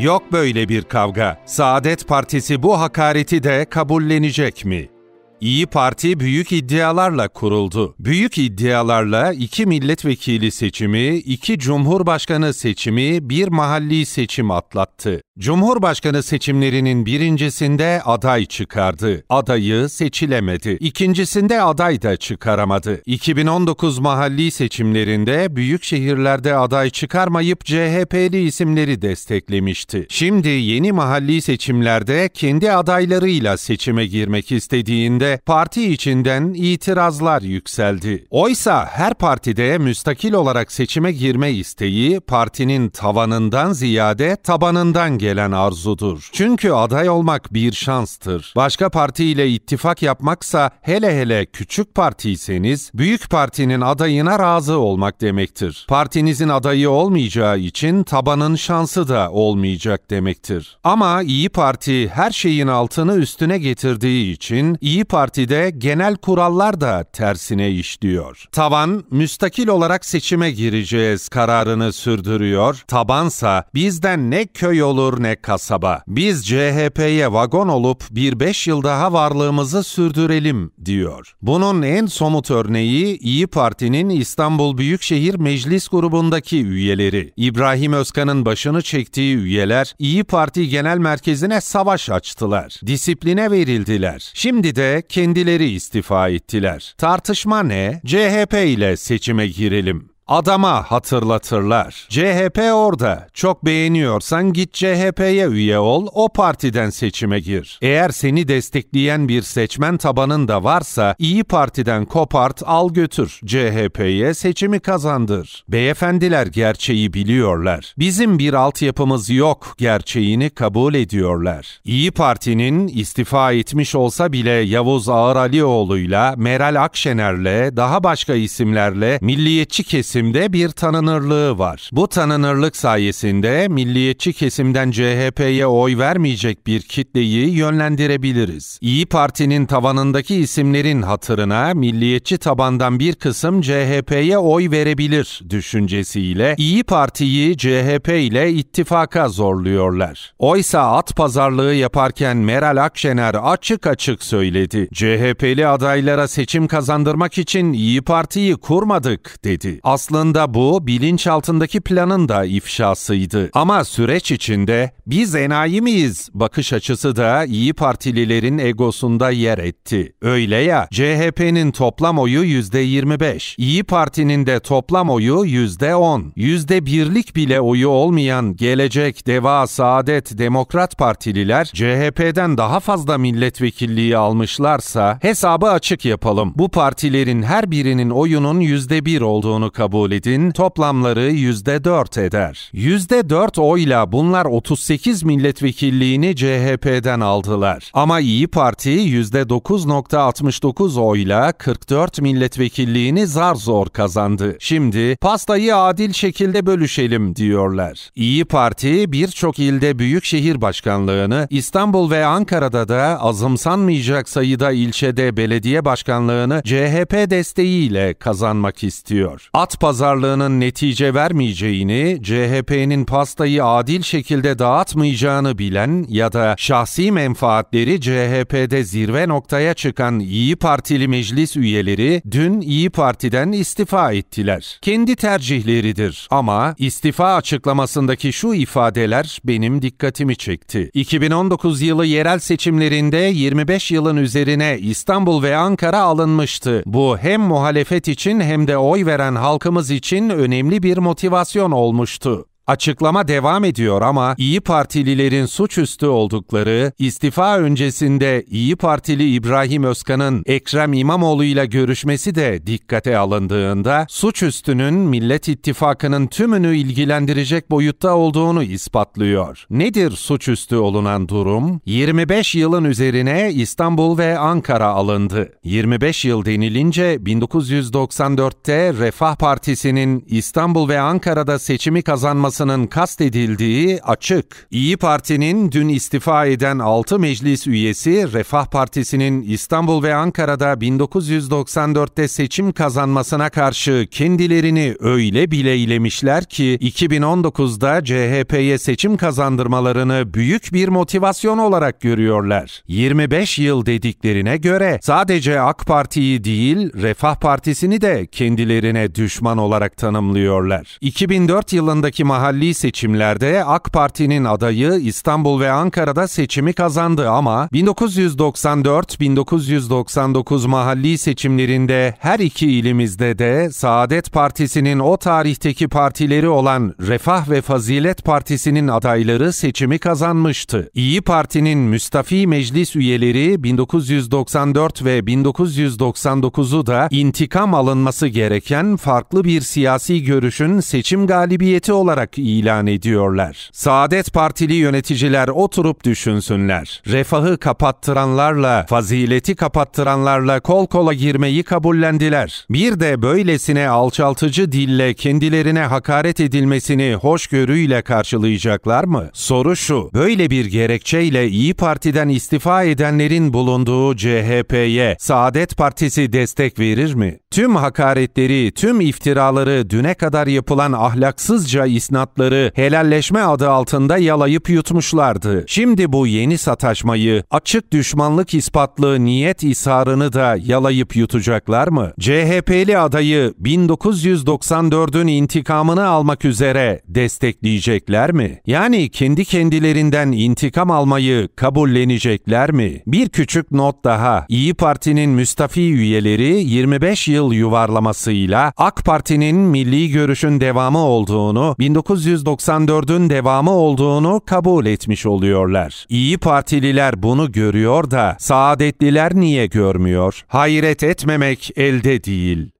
Yok böyle bir kavga. Saadet Partisi bu hakareti de kabullenecek mi?'' İyi Parti büyük iddialarla kuruldu. Büyük iddialarla iki milletvekili seçimi, iki cumhurbaşkanı seçimi, bir mahalli seçim atlattı. Cumhurbaşkanı seçimlerinin birincisinde aday çıkardı. Adayı seçilemedi. İkincisinde aday da çıkaramadı. 2019 mahalli seçimlerinde büyük şehirlerde aday çıkarmayıp CHP'li isimleri desteklemişti. Şimdi yeni mahalli seçimlerde kendi adaylarıyla seçime girmek istediğinde parti içinden itirazlar yükseldi. Oysa her partide müstakil olarak seçime girme isteği partinin tavanından ziyade tabanından gelen arzudur. Çünkü aday olmak bir şanstır. Başka partiyle ittifak yapmaksa hele hele küçük partiyseniz büyük partinin adayına razı olmak demektir. Partinizin adayı olmayacağı için tabanın şansı da olmayacak demektir. Ama İyi Parti her şeyin altını üstüne getirdiği için İyi Parti partide genel kurallar da tersine işliyor. Tavan, müstakil olarak seçime gireceğiz kararını sürdürüyor. Tabansa bizden ne köy olur ne kasaba. Biz CHP'ye vagon olup bir beş yıl daha varlığımızı sürdürelim diyor. Bunun en somut örneği İyi Parti'nin İstanbul Büyükşehir Meclis grubundaki üyeleri. İbrahim Özkan'ın başını çektiği üyeler İyi Parti Genel Merkezi'ne savaş açtılar. Disipline verildiler. Şimdi de kendileri istifa ettiler. Tartışma ne? CHP ile seçime girelim adama hatırlatırlar. CHP orada. Çok beğeniyorsan git CHP'ye üye ol, o partiden seçime gir. Eğer seni destekleyen bir seçmen tabanın da varsa İyi Parti'den kopart, al götür. CHP'ye seçimi kazandır. Beyefendiler gerçeği biliyorlar. Bizim bir altyapımız yok gerçeğini kabul ediyorlar. İyi Parti'nin istifa etmiş olsa bile Yavuz Ağır Alioğlu'yla, Meral Akşener'le, daha başka isimlerle milliyetçi kesim kesimde bir tanınırlığı var. Bu tanınırlık sayesinde milliyetçi kesimden CHP'ye oy vermeyecek bir kitleyi yönlendirebiliriz. İyi Parti'nin tavanındaki isimlerin hatırına milliyetçi tabandan bir kısım CHP'ye oy verebilir düşüncesiyle İyi Parti'yi CHP ile ittifaka zorluyorlar. Oysa at pazarlığı yaparken Meral Akşener açık açık söyledi. CHP'li adaylara seçim kazandırmak için İyi Parti'yi kurmadık dedi. Aslında aslında bu bilinçaltındaki planın da ifşasıydı. Ama süreç içinde biz enayi miyiz bakış açısı da İyi Partililerin egosunda yer etti. Öyle ya CHP'nin toplam oyu %25, İyi Parti'nin de toplam oyu %10. %1'lik bile oyu olmayan Gelecek, Deva, Saadet, Demokrat Partililer CHP'den daha fazla milletvekilliği almışlarsa hesabı açık yapalım. Bu partilerin her birinin oyunun %1 olduğunu kabul kabulün toplamları %4 eder. %4 oyla bunlar 38 milletvekilliğini CHP'den aldılar. Ama İyi Parti %9.69 oyla 44 milletvekilliğini zar zor kazandı. Şimdi pastayı adil şekilde bölüşelim diyorlar. İyi Parti birçok ilde büyükşehir başkanlığını, İstanbul ve Ankara'da da azımsanmayacak sayıda ilçede belediye başkanlığını CHP desteğiyle kazanmak istiyor. At pazarlığının netice vermeyeceğini, CHP'nin pastayı adil şekilde dağıtmayacağını bilen ya da şahsi menfaatleri CHP'de zirve noktaya çıkan İyi Partili meclis üyeleri dün İyi Parti'den istifa ettiler. Kendi tercihleridir ama istifa açıklamasındaki şu ifadeler benim dikkatimi çekti. 2019 yılı yerel seçimlerinde 25 yılın üzerine İstanbul ve Ankara alınmıştı. Bu hem muhalefet için hem de oy veren halkı halkımız için önemli bir motivasyon olmuştu. Açıklama devam ediyor ama İyi Partililerin suçüstü oldukları, istifa öncesinde İyi Partili İbrahim Özkan'ın Ekrem İmamoğlu ile görüşmesi de dikkate alındığında suçüstünün Millet İttifakı'nın tümünü ilgilendirecek boyutta olduğunu ispatlıyor. Nedir suçüstü olunan durum? 25 yılın üzerine İstanbul ve Ankara alındı. 25 yıl denilince 1994'te Refah Partisi'nin İstanbul ve Ankara'da seçimi kazanması anayasasının kastedildiği açık. İyi Parti'nin dün istifa eden 6 meclis üyesi Refah Partisi'nin İstanbul ve Ankara'da 1994'te seçim kazanmasına karşı kendilerini öyle bileylemişler ki 2019'da CHP'ye seçim kazandırmalarını büyük bir motivasyon olarak görüyorlar. 25 yıl dediklerine göre sadece AK Parti'yi değil Refah Partisi'ni de kendilerine düşman olarak tanımlıyorlar. 2004 yılındaki mahallelerin mahalli seçimlerde AK Parti'nin adayı İstanbul ve Ankara'da seçimi kazandı ama 1994-1999 mahalli seçimlerinde her iki ilimizde de Saadet Partisi'nin o tarihteki partileri olan Refah ve Fazilet Partisi'nin adayları seçimi kazanmıştı. İyi Parti'nin müstafi meclis üyeleri 1994 ve 1999'u da intikam alınması gereken farklı bir siyasi görüşün seçim galibiyeti olarak olarak ilan ediyorlar. Saadet Partili yöneticiler oturup düşünsünler. Refahı kapattıranlarla, fazileti kapattıranlarla kol kola girmeyi kabullendiler. Bir de böylesine alçaltıcı dille kendilerine hakaret edilmesini hoşgörüyle karşılayacaklar mı? Soru şu, böyle bir gerekçeyle İyi Parti'den istifa edenlerin bulunduğu CHP'ye Saadet Partisi destek verir mi? Tüm hakaretleri, tüm iftiraları düne kadar yapılan ahlaksızca isnat teminatları helalleşme adı altında yalayıp yutmuşlardı. Şimdi bu yeni sataşmayı, açık düşmanlık ispatlı niyet isarını da yalayıp yutacaklar mı? CHP'li adayı 1994'ün intikamını almak üzere destekleyecekler mi? Yani kendi kendilerinden intikam almayı kabullenecekler mi? Bir küçük not daha. İyi Parti'nin müstafi üyeleri 25 yıl yuvarlamasıyla AK Parti'nin milli görüşün devamı olduğunu 19 1994'ün devamı olduğunu kabul etmiş oluyorlar. İyi Partililer bunu görüyor da Saadetliler niye görmüyor? Hayret etmemek elde değil.